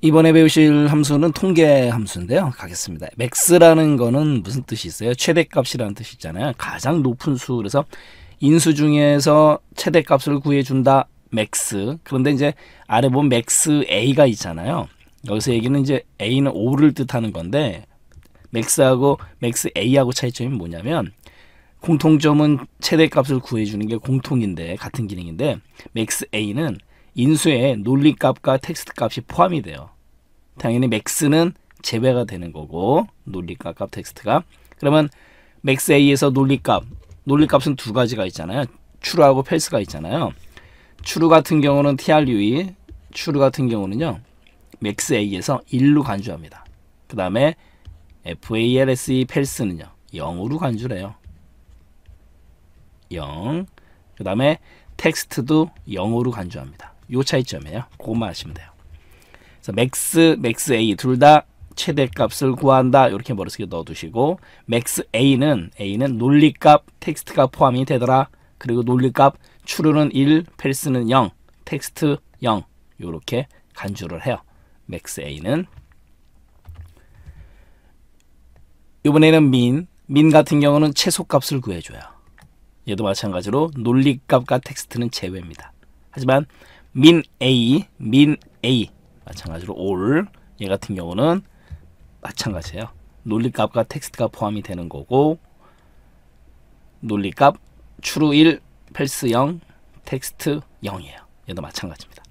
이번에 배우실 함수는 통계 함수인데요. 가겠습니다. 맥스라는 거는 무슨 뜻이 있어요? 최대값이라는 뜻이 있잖아요. 가장 높은 수. 그래서 인수 중에서 최대값을 구해준다. 맥스. 그런데 이제 아래 보면 맥스 A가 있잖아요. 여기서 얘기는 이제 A는 5를 뜻하는 건데 맥스하고 맥스 A하고 차이점이 뭐냐면 공통점은 최대값을 구해주는 게 공통인데 같은 기능인데 맥스 A는 인수에 논리값과 텍스트값이 포함이 돼요. 당연히 맥스는 제외가 되는 거고 논리값과 텍스트값 그러면 맥스에 의해서 논리값 논리값은 두 가지가 있잖아요. 추루하고 펠스가 있잖아요. 추루 같은 경우는 TRUE 추루 같은 경우는요. 맥스 A에서 1로 간주합니다. 그 다음에 FALSE 펠스는요. 0으로 간주래요. 0. 그 다음에 텍스트도 0으로 간주합니다. 요 차이점이에요. 그것만 아시면 돼요. 그래서 맥스, 맥스 A 둘 다 최대값을 구한다. 이렇게 머릿속에 넣어두시고 맥스 A는 A는 논리값, 텍스트가 포함이 되더라. 그리고 논리값 추루는 1, 펠스는 0, 텍스트 0 이렇게 간주를 해요. 맥스 A는 이번에는 민, 민 같은 경우는 최소값을 구해줘요. 얘도 마찬가지로 논리값과 텍스트는 제외입니다. 하지만 min A, min A 마찬가지로 all 얘 같은 경우는 마찬가지예요. 논리값과 텍스트가 포함이 되는 거고 논리값 true 1, false 0, 텍스트 0이에요. 얘도 마찬가지입니다.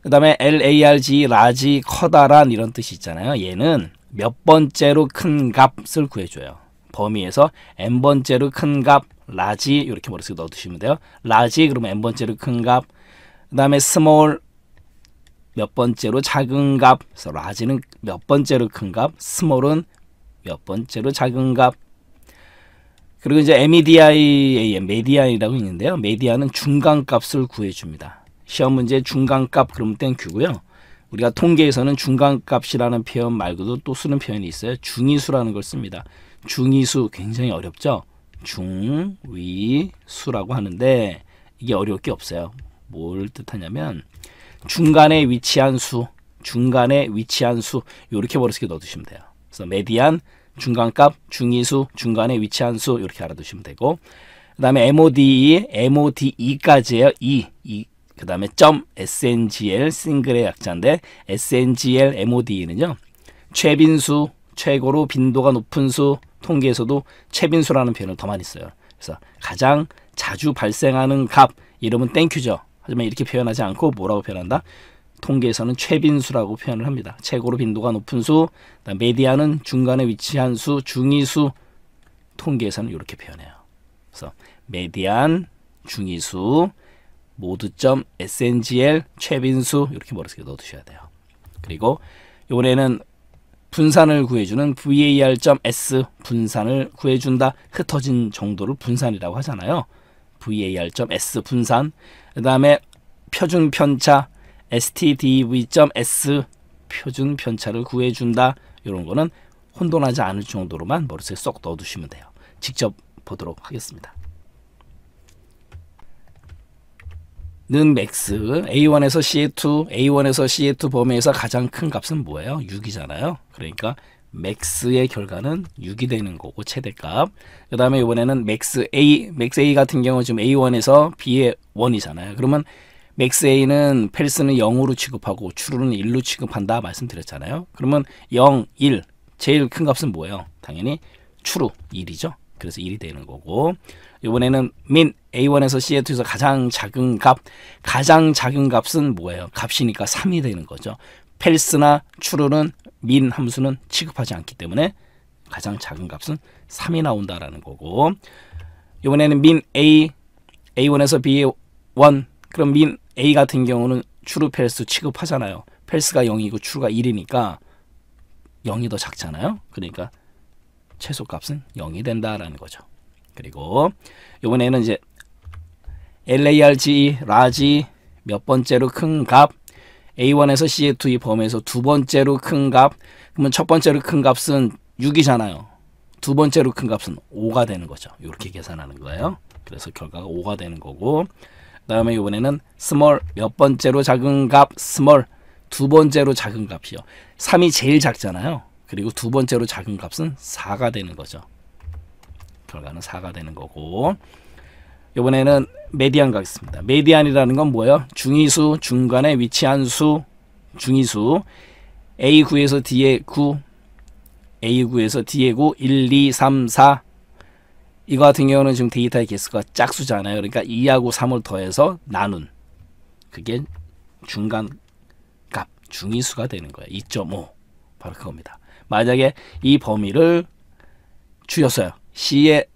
그 다음에 larg, 라지, 커다란 이런 뜻이 있잖아요. 얘는 몇 번째로 큰 값을 구해줘요. 범위에서 n번째로 큰 값, 라지 이렇게 머릿속에 넣어두시면 돼요. 라지 그러면 n번째로 큰 값, 그 다음에 스몰 몇 번째로 작은 값, 그래서 라지는 몇 번째로 큰 값, 스몰은 몇 번째로 작은 값. 그리고 이제 MEDI에 메디안이라고 있는데요. 메디안은 중간 값을 구해줍니다. 시험 문제 중간 값그러면 땡큐고요. 우리가 통계에서는 중간 값이라는 표현 말고도 또 쓰는 표현이 있어요. 중위수라는 걸 씁니다. 중위수 굉장히 어렵죠. 중위수라고 하는데 이게 어려울 게 없어요. 뭘 뜻하냐면 중간에 위치한 수, 중간에 위치한 수 이렇게 머릿속에 넣어두시면 돼요. 그래서 메디안, 중간값, 중위수, 중간에 위치한 수 이렇게 알아두시면 되고 그 다음에 MODE, MODE까지예요. E, E. 그 다음에 점 SNGL 싱글의 약자인데 SNGL MODE는요. 최빈수, 최고로 빈도가 높은 수, 통계에서도 최빈수라는 표현을 더 많이 써요. 그래서 가장 자주 발생하는 값, 이름은 땡큐죠. 하지만 이렇게 표현하지 않고 뭐라고 표현한다? 통계에서는 최빈수라고 표현을 합니다. 최고로 빈도가 높은 수, 메디아는 중간에 위치한 수, 중위수, 통계에서는 이렇게 표현해요. 그래서 메디안, 중위수, 모두점, SNGL, 최빈수 이렇게 머릿속에 넣어두셔야 돼요. 그리고 이번에는 분산을 구해주는 var.s 분산을 구해준다. 흩어진 정도를 분산이라고 하잖아요. var.s 분산 그 다음에 표준 편차 stdv.s 표준 편차를 구해준다 이런 거는 혼돈하지 않을 정도로만 머릿속에 쏙 넣어두시면 돼요. 직접 보도록 하겠습니다. 는 맥스 A1에서 C2 A1에서 C2 범위에서 가장 큰 값은 뭐예요? 6이잖아요. 그러니까 맥스의 결과는 6이 되는 거고 최대값 그 다음에 이번에는 맥스 A 맥스 A 같은 경우 지금 A1에서 B의 1이잖아요 그러면 맥스 A는 펠스는 0으로 취급하고 추루는 1로 취급한다 말씀드렸잖아요 그러면 0, 1 제일 큰 값은 뭐예요? 당연히 추루 1이죠 그래서 1이 되는 거고 이번에는 민 A1에서 C2에서 가장 작은 값 가장 작은 값은 뭐예요? 값이니까 3이 되는 거죠 펠스나 추루는 민 함수는 취급하지 않기 때문에 가장 작은 값은 3이 나온다라는 거고 이번에는 민 A, A1에서 B1 그럼 민 A 같은 경우는 추루 펠스 취급하잖아요. 펠스가 0이고 추루가 1이니까 0이 더 작잖아요. 그러니까 최소값은 0이 된다라는 거죠. 그리고 이번에는 이제 LARG, 라지 몇 번째로 큰 값, A1에서 C의 투입 범위에서 두 번째로 큰 값, 그러면 첫 번째로 큰 값은 6이잖아요. 두 번째로 큰 값은 5가 되는 거죠. 이렇게 계산하는 거예요. 그래서 결과가 5가 되는 거고 그 다음에 이번에는 small 몇 번째로 작은 값 small 두 번째로 작은 값이요. 3이 제일 작잖아요. 그리고 두 번째로 작은 값은 4가 되는 거죠. 결과는 4가 되는 거고 이번에는 메디안 가겠습니다. 메디안이라는 건 뭐예요? 중위수, 중간에 위치한 수, 중위수 A9에서 D의 9, A9에서 D의 9, 1, 2, 3, 4 이거 같은 경우는 지금 데이터의 개수가 짝수잖아요. 그러니까 2하고 3을 더해서 나눈 그게 중간 값, 중위수가 되는 거예요. 2.5 바로 그겁니다. 만약에 이 범위를 줄였어요. C의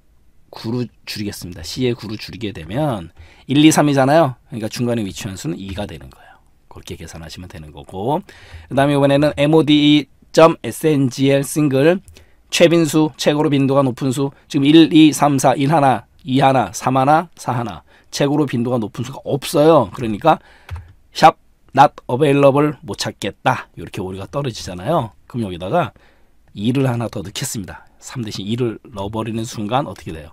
9로 줄이겠습니다. C의 9로 줄이게 되면 1, 2, 3이잖아요. 그러니까 중간에 위치한 수는 2가 되는 거예요. 그렇게 계산하시면 되는 거고 그 다음에 이번에는 mode.sngl 싱글 최빈수, 최고로 빈도가 높은 수 지금 1, 2, 3, 4, 1 하나, 2 하나, 3 하나, 4 하나 최고로 빈도가 높은 수가 없어요. 그러니까 샵 not available 못 찾겠다. 이렇게 오류가 떨어지잖아요. 그럼 여기다가 2를 하나 더 넣겠습니다. 3 대신 2를 넣어버리는 순간 어떻게 돼요?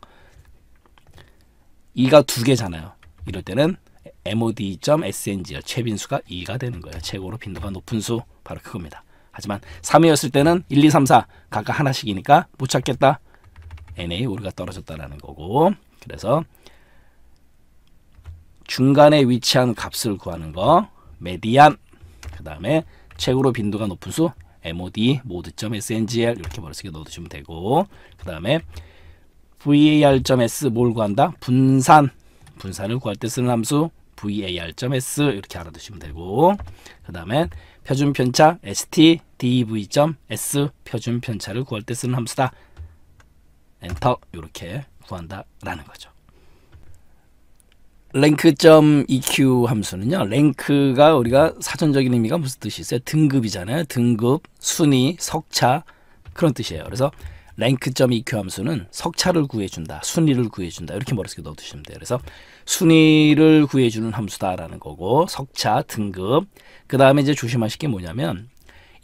2가 두 개잖아요. 이럴 때는 mod.sng의 최빈수가 2가 되는 거예요. 최고로 빈도가 높은 수 바로 그겁니다. 하지만 3이었을 때는 1, 2, 3, 4 각각 하나씩이니까 못 찾겠다. NA 우리가 떨어졌다라는 거고 그래서 중간에 위치한 값을 구하는 거 메디안 그 다음에 최고로 빈도가 높은 수 mod mod.sngl 이렇게 머릿속에 넣어두시면 되고 그 다음에 var.s 뭘 구한다? 분산 분산을 구할 때 쓰는 함수 var.s 이렇게 알아두시면 되고 그 다음에 표준 편차 stdv.s 표준 편차를 구할 때 쓰는 함수다 엔터 이렇게 구한다라는 거죠. 랭크.eq 함수는요. 랭크가 우리가 사전적인 의미가 무슨 뜻이 있어요? 등급이잖아요. 등급, 순위, 석차 그런 뜻이에요. 그래서 랭크.eq 함수는 석차를 구해준다. 순위를 구해준다. 이렇게 머릿속에 넣어두시면 돼요. 그래서 순위를 구해주는 함수다라는 거고 석차, 등급 그 다음에 이제 조심하실 게 뭐냐면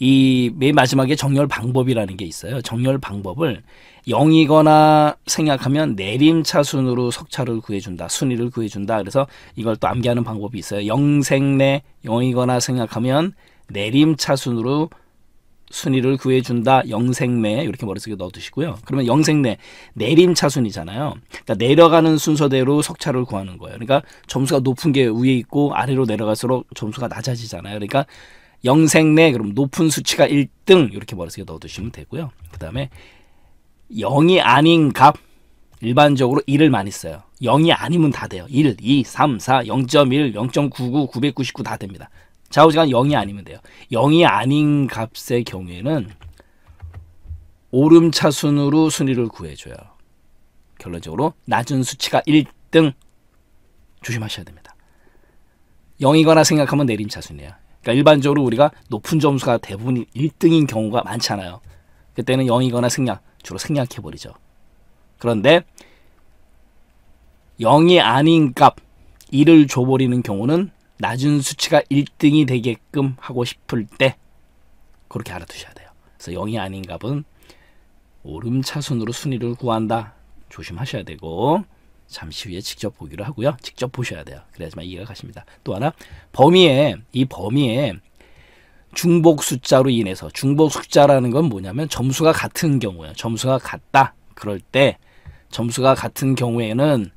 이맨 마지막에 정렬 방법이라는 게 있어요. 정렬 방법을 0이거나 생략하면 내림차순으로 석차를 구해준다. 순위를 구해준다. 그래서 이걸 또 암기하는 방법이 있어요. 영생내 0이거나 생략하면 내림차순으로 순위를 구해준다. 영생내 이렇게 머릿속에 넣어두시고요. 그러면 영생내 내림차순이잖아요. 그러니까 내려가는 순서대로 석차를 구하는 거예요. 그러니까 점수가 높은 게 위에 있고 아래로 내려갈수록 점수가 낮아지잖아요. 그러니까 영생내 그럼 높은 수치가 1등 이렇게 머릿속에 넣어두시면 되고요. 그 다음에 0이 아닌 값 일반적으로 1을 많이 써요. 0이 아니면 다 돼요. 1, 2, 3, 4, 0.1, 0.99, 999 다 됩니다. 좌우지간 0이 아니면 돼요. 0이 아닌 값의 경우에는 오름차순으로 순위를 구해줘요. 결론적으로 낮은 수치가 1등 조심하셔야 됩니다. 0이거나 생각하면 내림차순이에요. 그러니까 일반적으로 우리가 높은 점수가 대부분 1등인 경우가 많잖아요. 그때는 0이거나 생략, 주로 생략해버리죠. 그런데 0이 아닌 값 1을 줘버리는 경우는 낮은 수치가 1등이 되게끔 하고 싶을 때 그렇게 알아두셔야 돼요. 그래서 0이 아닌 값은 오름차순으로 순위를 구한다. 조심하셔야 되고 잠시 후에 직접 보기로 하고요. 직접 보셔야 돼요. 그래야지만 이해가 가십니다. 또 하나 범위에 이 범위에 중복 숫자로 인해서 중복 숫자라는 건 뭐냐면 점수가 같은 경우예요. 점수가 같다. 그럴 때 점수가 같은 경우에는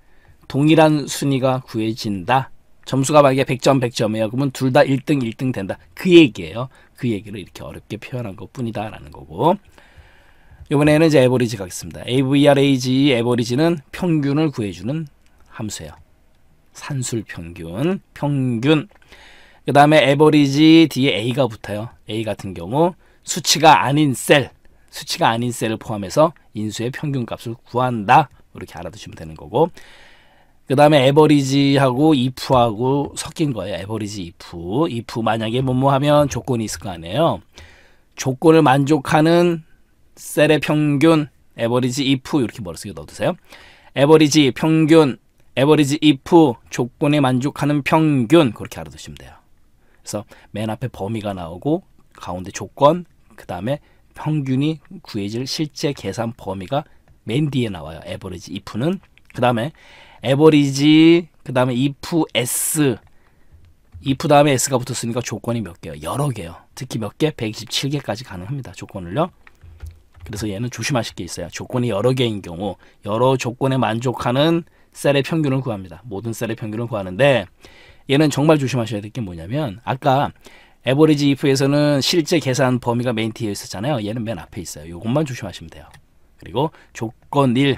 동일한 순위가 구해진다. 점수가 만약에 100점, 100점이에요. 그러면 둘 다 1등, 1등 된다. 그 얘기예요. 그 얘기를 이렇게 어렵게 표현한 것뿐이다라는 거고 이번에는 이제 에버리지 가겠습니다. AVRAG 에버리지는 평균을 구해주는 함수예요. 산술 평균, 평균. 그 다음에 에버리지 뒤에 A가 붙어요. A 같은 경우 수치가 아닌 셀, 수치가 아닌 셀을 포함해서 인수의 평균값을 구한다. 이렇게 알아두시면 되는 거고 그 다음에 에버리지하고 if하고 섞인 거예요. 에버리지 if. if 만약에 뭐 뭐 하면 조건이 있을 거 아니에요. 조건을 만족하는 셀의 평균, 에버리지 if 이렇게 머릿속에 넣어두세요. 에버리지 평균, 에버리지 if 조건에 만족하는 평균 그렇게 알아두시면 돼요. 그래서 맨 앞에 범위가 나오고 가운데 조건, 그 다음에 평균이 구해질 실제 계산 범위가 맨 뒤에 나와요. 에버리지 if는 그 다음에 에버리지 그 다음에 if s if 다음에 s가 붙었으니까 조건이 몇 개요? 여러 개요. 특히 몇 개? 127개까지 가능합니다. 조건을요. 그래서 얘는 조심하실 게 있어요. 조건이 여러 개인 경우 여러 조건에 만족하는 셀의 평균을 구합니다. 모든 셀의 평균을 구하는데 얘는 정말 조심하셔야 될 게 뭐냐면 아까 에버리지 if에서는 실제 계산 범위가 메인 뒤에 있었잖아요. 얘는 맨 앞에 있어요. 이것만 조심하시면 돼요. 그리고 조건 1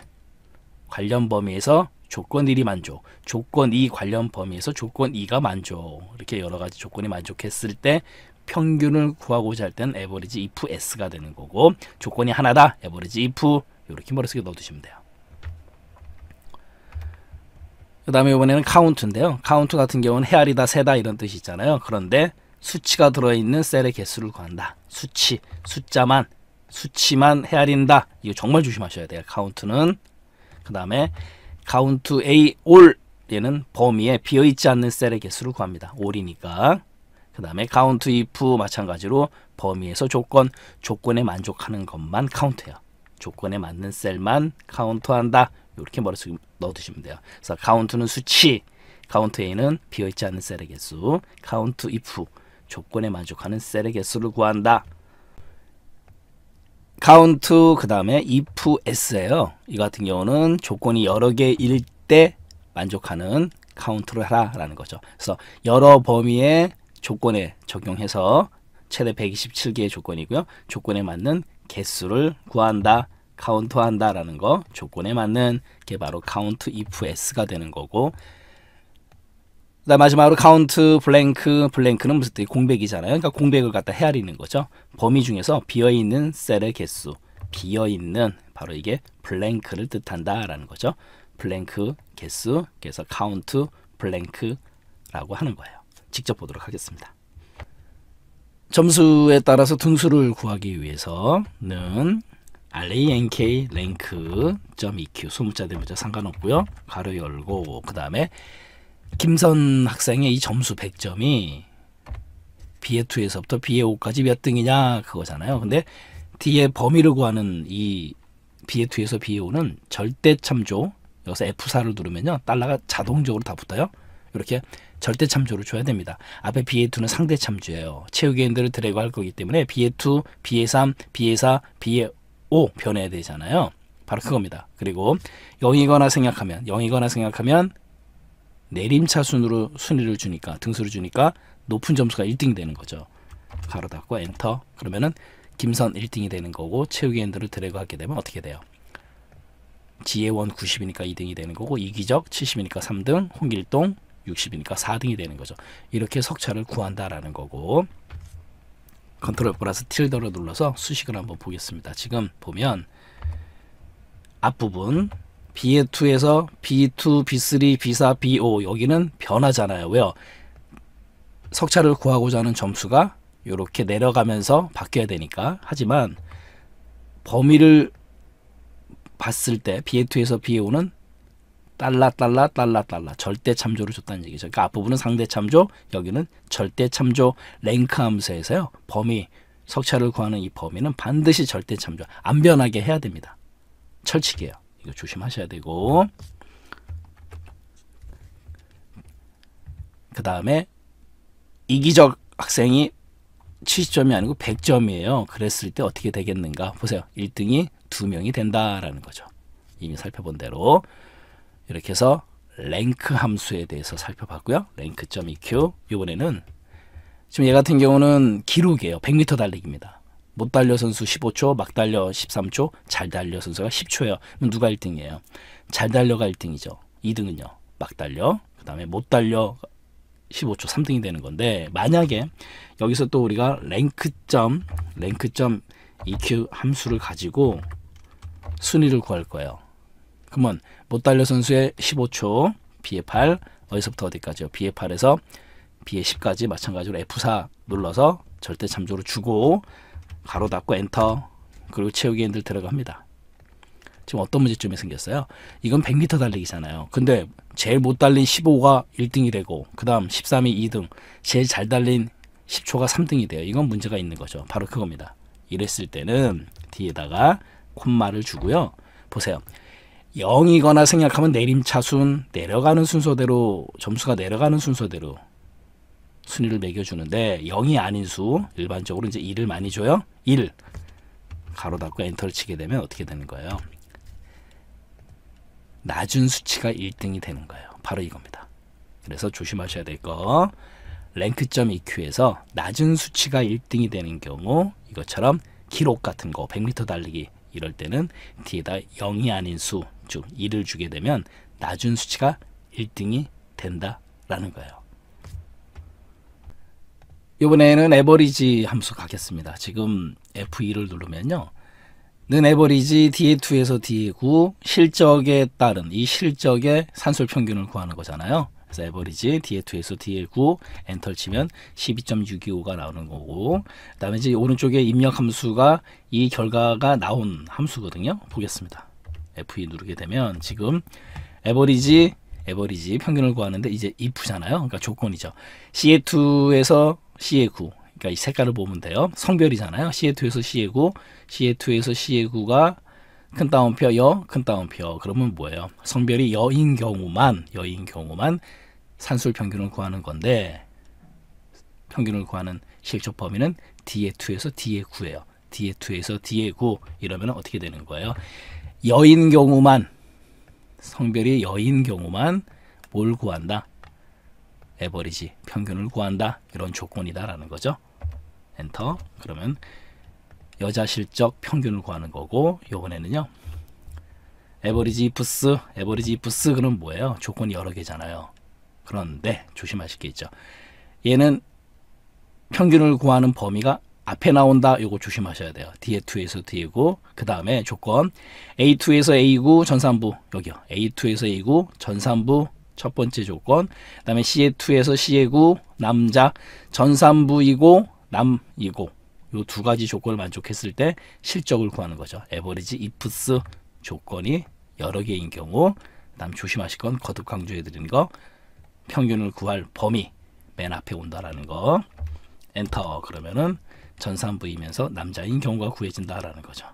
관련 범위에서 조건 1이 만족, 조건 2 관련 범위에서 조건 2가 만족. 이렇게 여러 가지 조건이 만족했을 때 평균을 구하고자 할 때는 에버리지 if s가 되는 거고 조건이 하나다 에버리지 if 이렇게 머릿속에 넣어두시면 돼요. 그 다음에 이번에는 카운트인데요. 카운트 같은 경우는 헤아리다, 세다 이런 뜻이 있잖아요. 그런데 수치가 들어있는 셀의 개수를 구한다. 수치, 숫자만, 수치만 헤아린다. 이거 정말 조심하셔야 돼요. 카운트는. 그 다음에 카운트 A, all 얘는 범위에 비어있지 않는 셀의 개수를 구합니다. all이니까. 그 다음에 카운트 if 마찬가지로 범위에서 조건, 조건에 만족하는 것만 카운트해요. 조건에 맞는 셀만 카운트한다. 이렇게 머릿속에 넣어두시면 돼요. 그래서 카운트는 수치, 카운트 a는 비어있지 않은 셀의 개수, 카운트 if 조건에 만족하는 셀의 개수를 구한다. 카운트 그 다음에 if s예요. 이 같은 경우는 조건이 여러 개일 때 만족하는 카운트를 하라라는 거죠. 그래서 여러 범위에 조건에 적용해서 최대 127개의 조건이고요. 조건에 맞는 개수를 구한다, 카운트한다라는 거 조건에 맞는 게 바로 카운트 if s가 되는 거고 그다음 마지막으로 카운트 블랭크 블랭크는 무슨 뜻이 공백이잖아요. 그러니까 공백을 갖다 헤아리는 거죠. 범위 중에서 비어 있는 셀의 개수 비어 있는 바로 이게 블랭크를 뜻한다라는 거죠. 블랭크 개수 그래서 카운트 블랭크라고 하는 거예요. 직접 보도록 하겠습니다. 점수에 따라서 등수를 구하기 위해서는 RANK 랭크 .eq 소문자 대문자 상관없고요. 가로 열고 그 다음에 김선 학생의 이 점수 100점이 B의 2에서부터 B의 5까지 몇 등이냐 그거잖아요. 근데 D의 범위를 구하는 이 B의 2에서 B의 5는 절대 참조 여기서 F4를 누르면요. 달러가 자동적으로 다 붙어요. 이렇게 절대 참조를 줘야 됩니다. 앞에 BA2는 상대 참조예요. 체육인들을 드래그 할 거기 때문에 BA2, BA3, BA4, BA5 변해야 되잖아요. 바로 그겁니다. 그리고 0이거나 생략하면 0이거나 생략하면 내림차 순으로 순위를 주니까 등수를 주니까 높은 점수가 1등이 되는 거죠. 가로 닫고 엔터 그러면은 김선 1등이 되는 거고 체육인들을 드래그 하게 되면 어떻게 돼요? 지혜원 90이니까 2등이 되는 거고 이기적 70이니까 3등, 홍길동 60이니까 4등이 되는 거죠. 이렇게 석차를 구한다라는 거고 컨트롤 플러스 틸더를 눌러서 수식을 한번 보겠습니다. 지금 보면 앞부분 B2에서 B2, B3, B4, B5 여기는 변하잖아요. 왜요? 석차를 구하고자 하는 점수가 이렇게 내려가면서 바뀌어야 되니까 하지만 범위를 봤을 때 B2에서 B5는 달라 달라 달라 달라 절대 참조를 줬다는 얘기죠. 그러니까 앞부분은 상대 참조, 여기는 절대 참조 랭크 함수에서요. 범위 석차를 구하는 이 범위는 반드시 절대 참조 안 변하게 해야 됩니다. 철칙이에요. 이거 조심하셔야 되고 그 다음에 이기적 학생이 70점이 아니고 100점이에요. 그랬을 때 어떻게 되겠는가 보세요. 1등이 2명이 된다라는 거죠. 이미 살펴본 대로 이렇게 해서 랭크 함수에 대해서 살펴봤고요. 랭크.eq 이번에는 지금 얘 같은 경우는 기록이에요. 100m 달리기입니다. 못 달려 선수 15초, 막 달려 13초, 잘 달려 선수가 10초예요. 그럼 누가 1등이에요? 잘 달려가 1등이죠. 2등은요. 막 달려. 그다음에 못 달려 15초 3등이 되는 건데 만약에 여기서 또 우리가 랭크점 랭크점 EQ 함수를 가지고 순위를 구할 거예요. 그러면 못 달려 선수의 15초 B의 8 어디서부터 어디까지요? B의 8에서 B의 10까지 마찬가지로 F4 눌러서 절대 참조로 주고 가로 닫고 엔터 그리고 채우기 핸들 들어갑니다. 지금 어떤 문제점이 생겼어요? 이건 100m 달리기잖아요. 근데 제일 못 달린 15가 1등이 되고 그 다음 13이 2등 제일 잘 달린 10초가 3등이 돼요. 이건 문제가 있는 거죠. 바로 그겁니다. 이랬을 때는 뒤에다가 콤마를 주고요. 보세요. 영이거나 생략하면 내림차순 내려가는 순서대로 점수가 내려가는 순서대로 순위를 매겨주는데 영이 아닌 수 일반적으로 이제 1을 많이 줘요. 1 가로 닫고 엔터를 치게 되면 어떻게 되는 거예요? 낮은 수치가 1등이 되는 거예요. 바로 이겁니다. 그래서 조심하셔야 될 거. 랭크점 EQ에서 낮은 수치가 1등이 되는 경우 이것처럼 기록 같은 거 100m 달리기 이럴 때는 뒤에다 0이 아닌 수 즉2을 주게 되면 낮은 수치가 1등이 된다라는 거예요. 이번에는 에버리지 함수 가겠습니다. 지금 F2를 누르면요. 는 에버리지 DA2에서 DA9 실적에 따른 이 실적의 산술 평균을 구하는 거잖아요. 그래서 에버리지 DA2에서 DA9 엔터 치면 12.625가 나오는 거고 그다음에 이제 오른쪽에 입력 함수가 이 결과가 나온 함수거든요. 보겠습니다. F2 누르게 되면 지금 에버리지 에버리지 평균을 구하는데 이제 if잖아요. 그러니까 조건이죠. CA2에서 CA9 그러니까 이 색깔을 보면 돼요. 성별이잖아요. CA2에서 CA9 CA2에서 CA9가 큰 따옴표 여, 큰 따옴표 그러면 뭐예요? 성별이 여인 경우만 여인 경우만 산술 평균을 구하는 건데 평균을 구하는 실조 범위는 D의 2에서 D의 9예요. D의 2에서 D의 9 이러면 어떻게 되는 거예요? 여인 경우만 성별이 여인 경우만 뭘 구한다? 에버리지 평균을 구한다 이런 조건이다라는 거죠. 엔터 그러면 여자 실적 평균을 구하는 거고 요번에는요 에버리지 이프스 에버리지 이프스 그는 뭐예요? 조건이 여러 개잖아요. 그런데 조심하실 게 있죠. 얘는 평균을 구하는 범위가 앞에 나온다 이거 조심하셔야 돼요. d 2에서 D고 그 다음에 조건 A2에서 A구 전산부 여기요. A2에서 A구 전산부 첫 번째 조건 그 다음에 c 2에서 CA구 남자 전산부이고 남이고 이 두 가지 조건을 만족했을 때 실적을 구하는 거죠. 에버리지 이프스 조건이 여러 개인 경우 그 다음 조심하실 건 거듭 강조해 드리는 거 평균을 구할 범위 맨 앞에 온다라는 거 엔터 그러면은 전산부이면서 남자인 경우가 구해진다라는 거죠.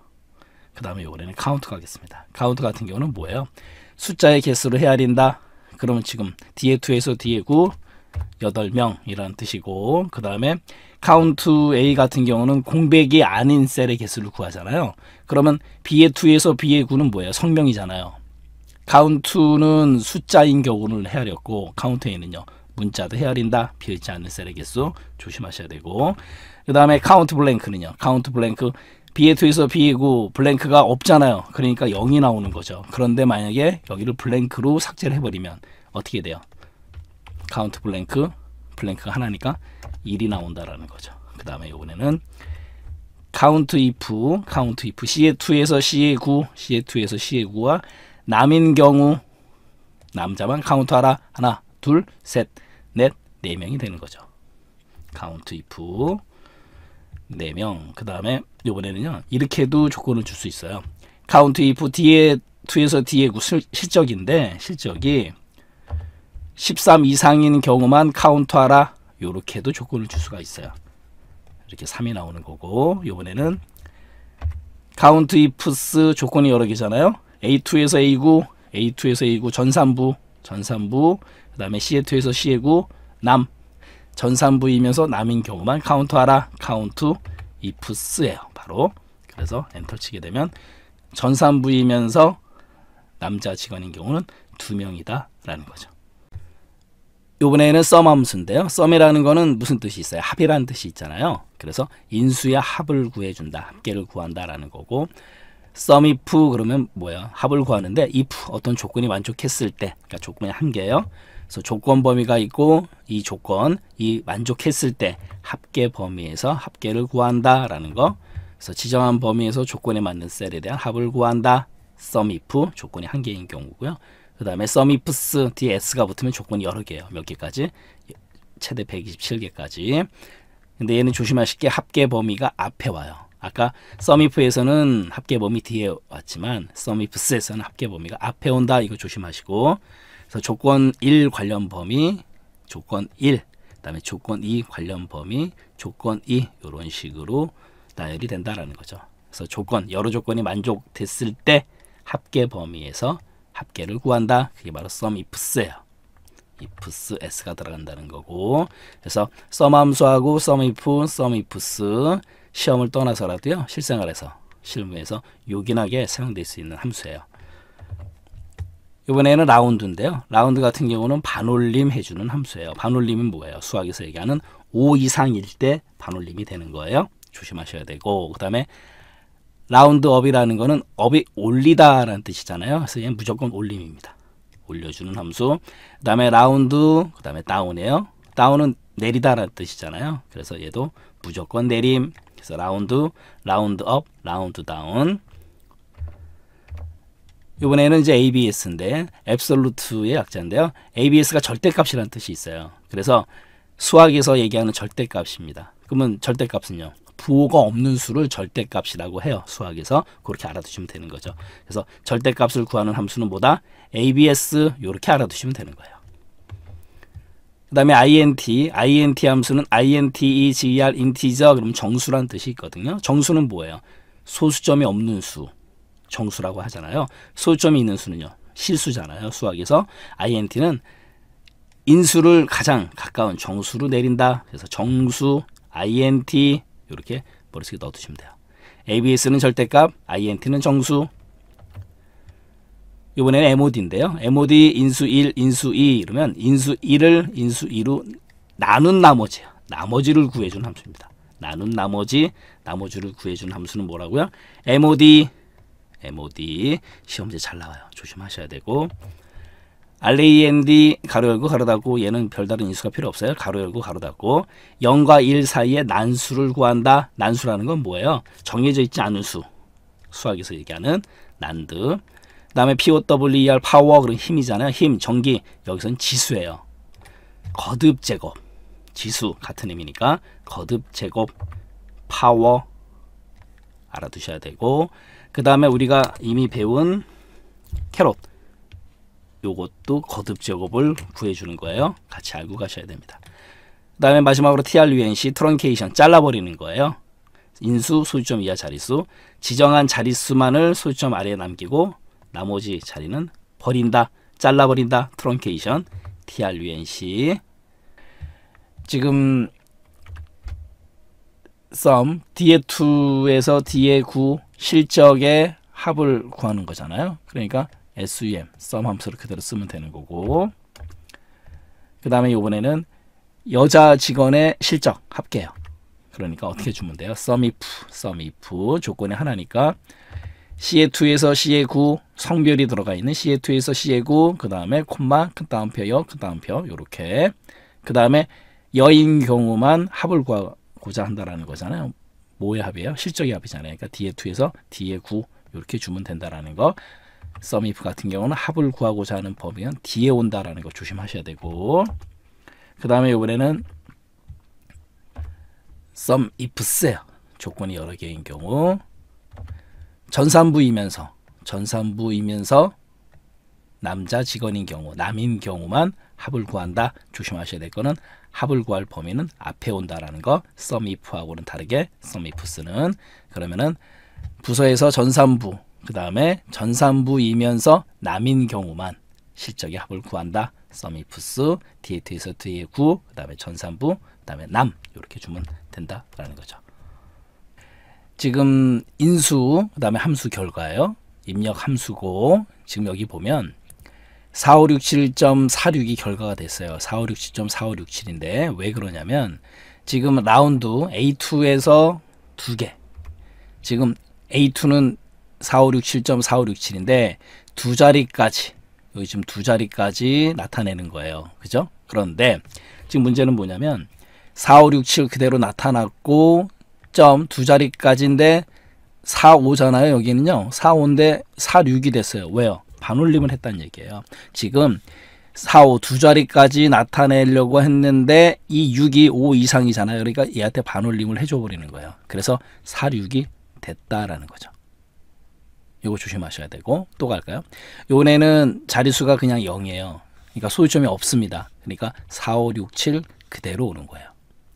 그 다음에 요번에는 카운트 가겠습니다. 카운트 같은 경우는 뭐예요? 숫자의 개수로 헤아린다. 그러면 지금 뒤에 2에서 뒤에 9, 8명이라는 뜻이고 그 다음에 카운트 A 같은 경우는 공백이 아닌 셀의 개수를 구하잖아요. 그러면 B의 2에서 B의 9는 뭐예요? 성명이잖아요. 카운트는 숫자인 경우를 헤아렸고 카운트 A는요. 문자도 헤아린다. 비어있지 않은 셀의 개수 조심하셔야 되고 그 다음에 카운트 블랭크는요. 카운트 블랭크 b 에 2에서 B이고 블랭크가 없잖아요. 그러니까 0이 나오는 거죠. 그런데 만약에 여기를 블랭크로 삭제를 해버리면 어떻게 돼요? 카운트 블랭크, 블랭크가 하나니까 1이 나온다라는 거죠. 그 다음에 요번에는 카운트 if, 카운트 if, c 에 2에서 c 에 9, c 에 2에서 c 에 9와 남인 경우 남자만 카운트하라. 하나, 둘, 셋. 넷네명이 되는 거죠. c o u if 4명 그 다음에 요번에는요 이렇게도 조건을 줄 수 있어요. c o u if 뒤에 2에서 뒤에 실적인데 실적이 13 이상인 경우만 카운트하라 요렇게도 조건을 줄 수가 있어요. 이렇게 3이 나오는 거고 요번에는 카운트 이프스 조건이 여러 개잖아요. A2에서 A9, A2에서 A9 전산부, 전산부 그 다음에 시에트에서 시에구 남 전산부이면서 남인 경우만 카운트하라 카운트 이프스예요 바로 그래서 엔터 치게 되면 전산부이면서 남자 직원인 경우는 두 명이다 라는 거죠 요번에는 썸함수인데요 썸이라는 거는 무슨 뜻이 있어요 합이라는 뜻이 있잖아요 그래서 인수야 합을 구해준다 합계를 구한다 라는 거고 썸 if 그러면 뭐야 합을 구하는데 if 어떤 조건이 만족했을 때 그러니까 조건의 한계예요 그래서 조건 범위가 있고 이 조건 이 만족했을 때 합계 범위에서 합계를 구한다라는 거. 그래서 지정한 범위에서 조건에 맞는 셀에 대한 합을 구한다. sum if 조건이 한 개인 경우고요. 그 다음에 sum ifs 뒤에 s가 붙으면 조건이 여러 개예요. 몇 개까지? 최대 127개까지. 근데 얘는 조심하실 게 합계 범위가 앞에 와요. 아까 썸이프에서는 합계 범위 뒤에 왔지만 썸이프스에서는 합계 범위가 앞에 온다 이거 조심하시고 그래서 조건 1 관련 범위, 조건 1, 그다음에 조건 2 관련 범위, 조건 2 이런 식으로 나열이 된다라는 거죠. 그래서 조건 여러 조건이 만족됐을 때 합계 범위에서 합계를 구한다. 그게 바로 sum ifs예요. ifs s가 들어간다는 거고 그래서 sum 함수하고 sum if, sum ifs 시험을 떠나서라도요 실생활에서 실무에서 요긴하게 사용될 수 있는 함수예요. 이번에는 라운드인데요. 라운드 같은 경우는 반올림 해주는 함수예요. 반올림은 뭐예요? 수학에서 얘기하는 5 이상일 때 반올림이 되는 거예요. 조심하셔야 되고 그 다음에 라운드업이라는 거는 업이 올리다라는 뜻이잖아요. 그래서 얘는 무조건 올림입니다. 올려주는 함수 그 다음에 라운드 그 다음에 다운이에요. 다운은 내리다라는 뜻이잖아요. 그래서 얘도 무조건 내림 그래서 라운드, 라운드업, 라운드다운 이번에는 이제 ABS인데 absolute의 약자인데요. ABS가 절대값이라는 뜻이 있어요. 그래서 수학에서 얘기하는 절대값입니다. 그러면 절대값은요. 부호가 없는 수를 절대값이라고 해요. 수학에서 그렇게 알아두시면 되는 거죠. 그래서 절대값을 구하는 함수는 뭐다? ABS 이렇게 알아두시면 되는 거예요. 그 다음에 int, int 함수는 i n t e g e r integer 그러면 정수란 뜻이 있거든요. 정수는 뭐예요? 소수점이 없는 수. 정수라고 하잖아요. 소점이 있는 수는요. 실수잖아요. 수학에서 INT는 인수를 가장 가까운 정수로 내린다. 그래서 정수 INT 이렇게 머릿속에 넣어두시면 돼요. ABS는 절대값, INT는 정수. 이번에는 MOD인데요. MOD 인수 1, 인수 2 이러면 인수 1을 인수 2로 나눈 나머지, 요 나머지를 구해준 함수입니다. 나눈 나머지, 나머지를 구해준 함수는 뭐라고요? MOD MOD 시험지 잘 나와요. 조심하셔야 되고 RAND e 가로 열고 가로 닫고 얘는 별다른 인수가 필요 없어요. 가로 열고 가로 닫고 0과 1 사이에 난수를 구한다. 난수라는 건 뭐예요? 정해져 있지 않은 수. 수학에서 얘기하는 난드. 그 다음에 e POWER 파워 그런 힘이잖아요. 힘, 전기. 여기서는 지수예요. 거듭 제곱. 지수 같은 의미니까 거듭 제곱 파워 알아두셔야 되고 그 다음에 우리가 이미 배운 캐롯 요것도 거듭 제곱을 구해주는 거예요. 같이 알고 가셔야 됩니다. 그 다음에 마지막으로 TRUNC 트렁케이션 잘라버리는 거예요. 인수 소유점 이하 자릿수 지정한 자릿수만을 소유점 아래에 남기고 나머지 자리는 버린다. 잘라버린다. 트렁케이션 TRUNC 지금 썸, u m d의 2에서 d의 9 실적의 합을 구하는 거잖아요. 그러니까 sum, s u 함수를 그대로 쓰면 되는 거고 그 다음에 이번에는 여자 직원의 실적 합계요. 그러니까 어떻게 주면 돼요? 썸이프, 썸이프 조건이 하나니까 C의 2에서 C의 9 성별이 들어가 있는 C의 2에서 C의 9그 다음에 콤마 그다음표요그다음표 요렇게 그 다음에 여인 경우만 합을 구하 고 고자 한다라는 거잖아요. 뭐의 합이에요? 실적의 합이잖아요. 그러니까 D의 2에서 D의 9 이렇게 주면 된다라는 거. 썸이프 같은 경우는 합을 구하고자 하는 범위는 D에 온다라는 거 조심하셔야 되고 그 다음에 이번에는 썸이프스예요. 조건이 여러 개인 경우 전산부이면서 전산부이면서 남자 직원인 경우 남인 경우만 합을 구한다. 조심하셔야 될 거는 합을 구할 범위는 앞에 온다라는 거 썸이프하고는 다르게 썸이프 스는 그러면은 부서에서 전산부 그 다음에 전산부이면서 남인 경우만 실적의 합을 구한다 썸이프스 디에트에서 뒤에 구그 다음에 전산부, 그 다음에 남 이렇게 주면 된다라는 거죠. 지금 인수, 그 다음에 함수 결과예요. 입력 함수고 지금 여기 보면 4567.46이 결과가 됐어요. 4567.4567인데 왜 그러냐면 지금 라운드 A2에서 두 개. 지금 A2는 4567.4567인데 두 자리까지 여기 지금 두 자리까지 나타내는 거예요. 그죠? 그런데 지금 문제는 뭐냐면 4567 그대로 나타났고 점 두 자리까지인데 45잖아요. 여기는요. 45인데 46이 됐어요. 왜요? 반올림을 했다는 얘기예요. 지금 4, 5 두 자리까지 나타내려고 했는데 이 6이 5 이상이잖아요. 그러니까 얘한테 반올림을 해줘버리는 거예요. 그래서 4, 6이 됐다라는 거죠. 이거 조심하셔야 되고 또 갈까요? 요번에는 자리수가 그냥 0이에요. 그러니까 소유점이 없습니다. 그러니까 4, 5, 6, 7 그대로 오는 거예요.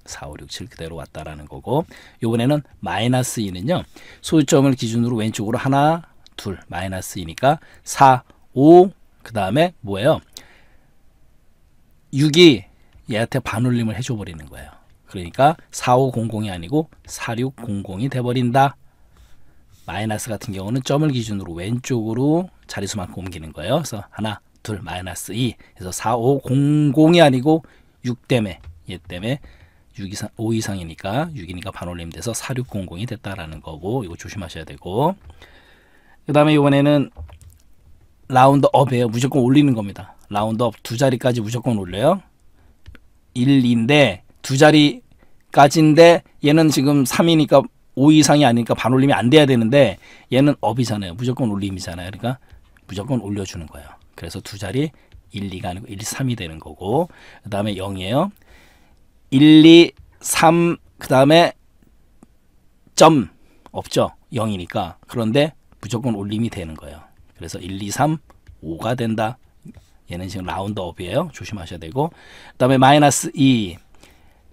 4, 5, 6, 7 그대로 왔다라는 거고 요번에는 마이너스 2는요. 소유점을 기준으로 왼쪽으로 하나, 2 마이너스 이니까 4, 5, 그 다음에 뭐예요? 6이 얘한테 반올림을 해줘버리는 거예요. 그러니까 4500이 아니고 4600이 돼버린다. 마이너스 같은 경우는 점을 기준으로 왼쪽으로 자리수만큼 옮기는 거예요. 그래서 하나, 둘, 마이너스 2. 그래서 4500이 아니고 6 때문에 얘 때문에 6 이상, 5 이상이니까 6이니까 반올림 돼서 4600이 됐다라는 거고 이거 조심하셔야 되고 그 다음에 이번에는 라운드업에요 무조건 올리는 겁니다. 라운드업 두 자리까지 무조건 올려요. 1, 2인데 두 자리까지인데 얘는 지금 3이니까 5 이상이 아니니까 반올림이 안 돼야 되는데 얘는 업이잖아요. 무조건 올림이잖아요. 그러니까 무조건 올려주는 거예요. 그래서 두 자리 1, 2가 아니고 1, 3이 되는 거고 그 다음에 0이에요. 1, 2, 3, 그 다음에 점 없죠. 0이니까 그런데 무조건 올림이 되는 거예요. 그래서 1, 2, 3, 5가 된다. 얘는 지금 라운드업이에요. 조심하셔야 되고 그 다음에 마이너스 2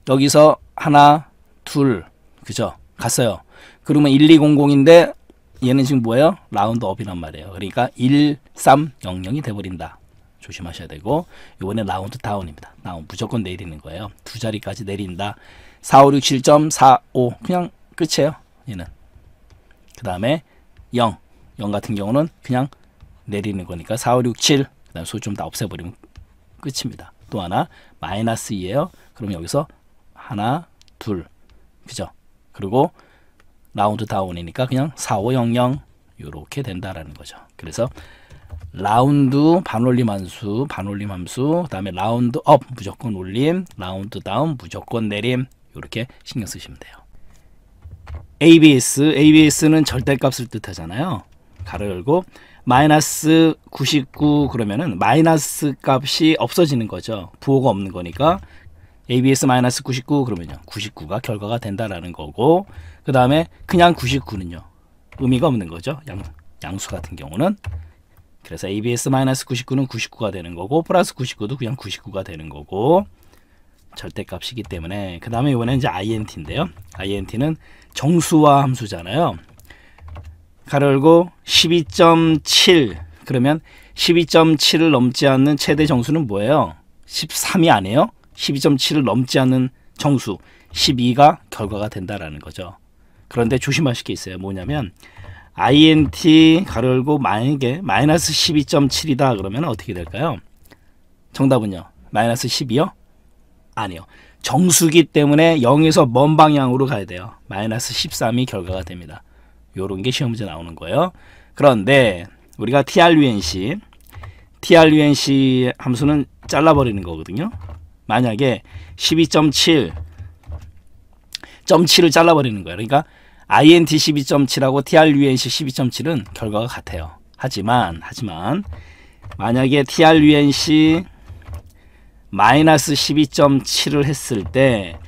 여기서 하나, 둘 그죠? 갔어요. 그러면 1, 2, 0, 0인데 얘는 지금 뭐예요? 라운드업이란 말이에요. 그러니까 1, 3, 0, 0이 돼버린다. 조심하셔야 되고 이번에 라운드 다운입니다. 다운 무조건 내리는 거예요. 두 자리까지 내린다. 4, 5, 6, 7.45 그냥 끝이에요. 얘는 그 다음에 0, 0 같은 경우는 그냥 내리는 거니까 4, 5, 6, 7 그다음 에소수좀 다 없애버리면 끝입니다. 또 하나 마이너스 2예요. 그럼 여기서 하나, 둘, 그죠? 그리고 라운드 다운이니까 그냥 4, 5, 0, 0 이렇게 된다라는 거죠. 그래서 라운드 반올림 함수, 반올림 함수, 그 다음에 라운드 업 무조건 올림, 라운드 다운 무조건 내림 이렇게 신경 쓰시면 돼요. ABS, ABS는 절대값을 뜻하잖아요. 가로 열고 마이너스 99 그러면은 마이너스 값이 없어지는 거죠. 부호가 없는 거니까 ABS 마이너스 99 그러면요. 99가 결과가 된다라는 거고 그 다음에 그냥 99는요. 의미가 없는 거죠. 양, 양수 같은 경우는 그래서 ABS 마이너스 99는 99가 되는 거고 플러스 99도 그냥 99가 되는 거고 절대값이기 때문에 그 다음에 이번에 이제 int인데요. int는 정수와 함수잖아요. 가로 열고 12.7 그러면 12.7을 넘지 않는 최대 정수는 뭐예요? 13이 아니에요? 12.7을 넘지 않는 정수 12가 결과가 된다라는 거죠. 그런데 조심하실 게 있어요. 뭐냐면 int 가로 열고 만약에 마이너스 12.7이다 그러면 어떻게 될까요? 정답은요. 마이너스 12요? 아니요. 정수기 때문에 0에서 먼 방향으로 가야 돼요. 마이너스 13이 결과가 됩니다. 요런 게 시험 문제 나오는 거예요. 그런데 우리가 TRUNC, TRUNC 함수는 잘라버리는 거거든요. 만약에 12.7, 점 7을 잘라버리는 거예요. 그러니까 INT 12.7하고 TRUNC 12.7은 결과가 같아요. 하지만, 하지만 만약에 TRUNC 마이너스 12.7을 했을 때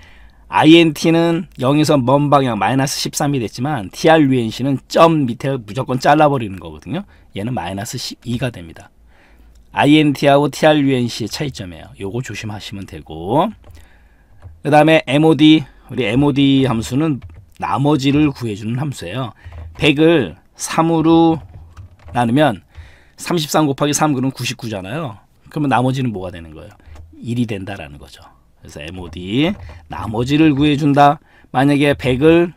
INT는 0에서 먼 방향 마이너스 13이 됐지만 TRUNC는 점 밑에 무조건 잘라버리는 거거든요. 얘는 마이너스 12가 됩니다. INT하고 TRUNC의 차이점이에요. 요거 조심하시면 되고 그 다음에 MOD 우리 MOD 함수는 나머지를 구해주는 함수예요. 100을 3으로 나누면 33 곱하기 3 그럼 99잖아요. 그러면 나머지는 뭐가 되는 거예요? 일이 된다라는 거죠. 그래서 MOD 나머지를 구해준다. 만약에 100을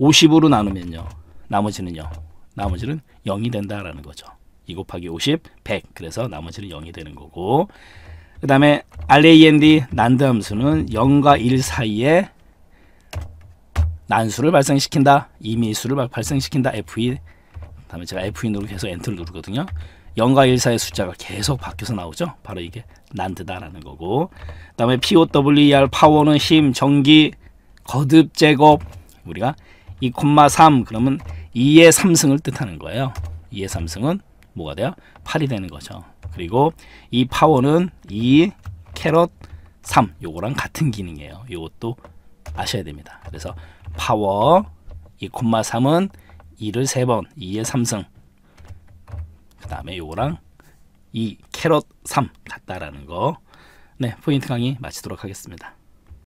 50으로 나누면요. 나머지는요. 나머지는 0이 된다라는 거죠. 2 곱하기 50, 100. 그래서 나머지는 0이 되는 거고 그 다음에 RAND 난드 함수는 0과 1 사이에 난수를 발생시킨다. 이미수를 발생시킨다. FE 다음에 제가 F2 누르고 계속 엔터를 누르거든요. 영과 일사의 숫자가 계속 바뀌어서 나오죠. 바로 이게 난드다라는 거고 그 다음에 POWER 파워는 힘, 전기, 거듭, 제곱 우리가 2,3 그러면 2의 3승을 뜻하는 거예요. 2의 3승은 뭐가 돼요? 8이 되는 거죠. 그리고 이 파워는 2, 캐럿, 3 요거랑 같은 기능이에요. 요것도 아셔야 됩니다. 그래서 파워 2,3은 2를 3번, 2의 3승 그 다음에 요거랑 이 캐럿 3 같다라는 거. 네, 포인트 강의 마치도록 하겠습니다.